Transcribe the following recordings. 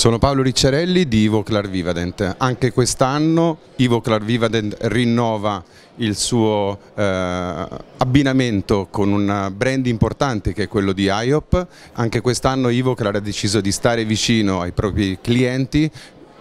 Sono Paolo Ricciarelli di Ivo Clarvivadent. Anche quest'anno Ivo Clarvivadent rinnova il suo eh, abbinamento con un brand importante che è quello di IOP. Anche quest'anno Ivo Clar ha deciso di stare vicino ai propri clienti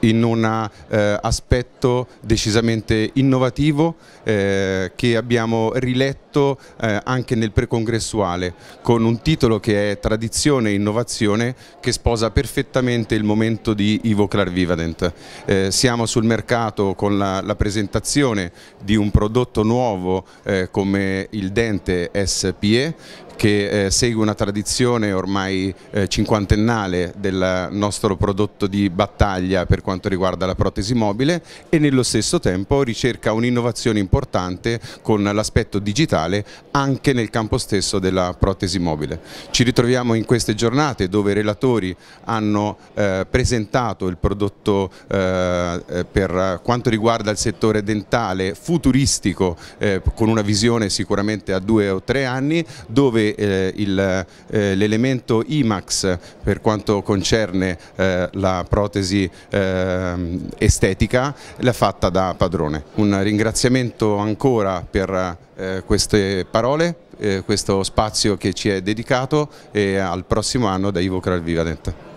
in un eh, aspetto decisamente innovativo eh, che abbiamo riletto eh, anche nel precongressuale con un titolo che è Tradizione e Innovazione che sposa perfettamente il momento di Ivo Clarvivadent. Eh, siamo sul mercato con la, la, presentazione di un prodotto nuovo eh, come il Dente SPE che eh, segue una tradizione ormai eh, cinquantennale del nostro prodotto di battaglia per quanto riguarda la protesi mobile e nello stesso tempo ricerca un'innovazione importante con l'aspetto digitale anche nel campo stesso della protesi mobile. Ci ritroviamo in queste giornate dove i relatori hanno eh, presentato il prodotto eh, eh, per quanto riguarda il settore dentale futuristico eh, con una visione sicuramente a due o tre anni dove eh, eh, l'elemento IMAX per quanto concerne eh, la protesi eh, estetica l'ha fatta da padrone. Un ringraziamento ancora per eh, queste parole, eh, questo spazio che ci è dedicato e al prossimo anno da Ivo Cralvivadent.